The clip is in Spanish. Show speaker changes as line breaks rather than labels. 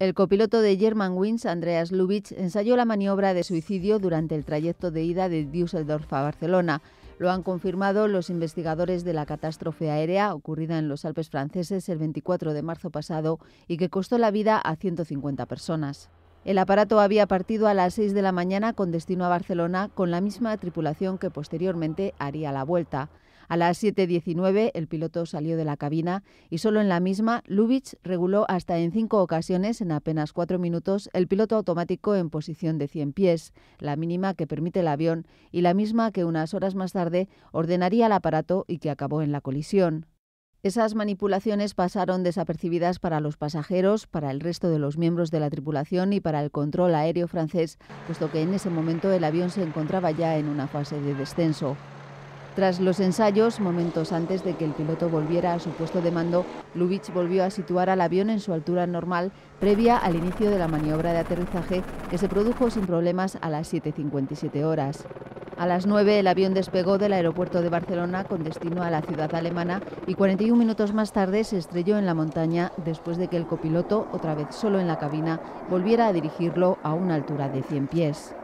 El copiloto de Germanwings, Andreas Lubitsch, ensayó la maniobra de suicidio durante el trayecto de ida de Düsseldorf a Barcelona. Lo han confirmado los investigadores de la catástrofe aérea ocurrida en los Alpes franceses el 24 de marzo pasado y que costó la vida a 150 personas. El aparato había partido a las 6 de la mañana con destino a Barcelona con la misma tripulación que posteriormente haría la vuelta. A las 7.19 el piloto salió de la cabina y solo en la misma Lubitsch reguló hasta en cinco ocasiones en apenas cuatro minutos el piloto automático en posición de 100 pies, la mínima que permite el avión y la misma que unas horas más tarde ordenaría el aparato y que acabó en la colisión. Esas manipulaciones pasaron desapercibidas para los pasajeros, para el resto de los miembros de la tripulación y para el control aéreo francés, puesto que en ese momento el avión se encontraba ya en una fase de descenso. Tras los ensayos, momentos antes de que el piloto volviera a su puesto de mando, Lubitsch volvió a situar al avión en su altura normal, previa al inicio de la maniobra de aterrizaje que se produjo sin problemas a las 7.57 horas. A las 9 el avión despegó del aeropuerto de Barcelona con destino a la ciudad alemana y 41 minutos más tarde se estrelló en la montaña después de que el copiloto, otra vez solo en la cabina, volviera a dirigirlo a una altura de 100 pies.